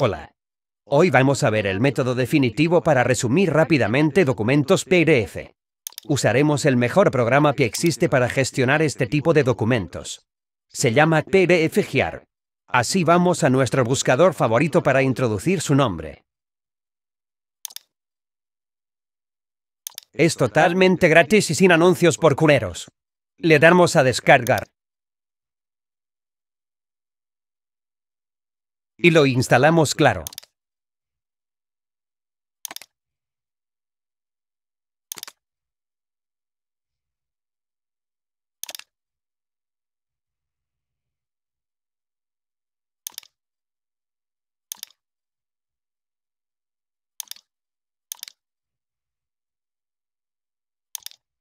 Hola. Hoy vamos a ver el método definitivo para resumir rápidamente documentos PDF. Usaremos el mejor programa que existe para gestionar este tipo de documentos. Se llama PDF Gear. Así vamos a nuestro buscador favorito para introducir su nombre. Es totalmente gratis y sin anuncios por culeros. Le damos a descargar. y lo instalamos claro.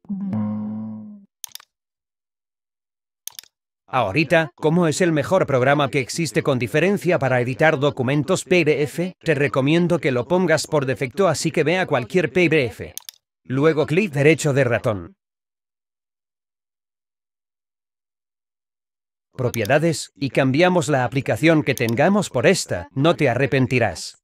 Mm. Ahorita, como es el mejor programa que existe con diferencia para editar documentos PDF, te recomiendo que lo pongas por defecto así que vea cualquier PDF. Luego clic derecho de ratón. Propiedades, y cambiamos la aplicación que tengamos por esta, no te arrepentirás.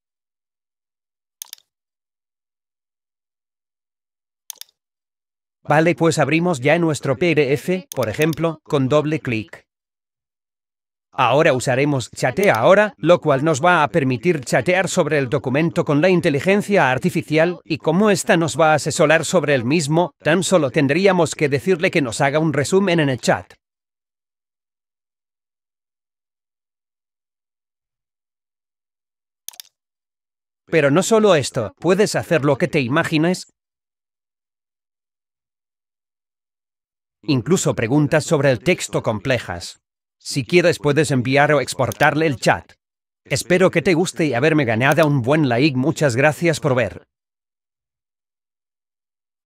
Vale, pues abrimos ya nuestro PDF, por ejemplo, con doble clic. Ahora usaremos Chatea ahora, lo cual nos va a permitir chatear sobre el documento con la inteligencia artificial y como esta nos va a asesorar sobre el mismo, tan solo tendríamos que decirle que nos haga un resumen en el chat. Pero no solo esto, puedes hacer lo que te imagines, Incluso preguntas sobre el texto complejas. Si quieres puedes enviar o exportarle el chat. Espero que te guste y haberme ganado un buen like. Muchas gracias por ver.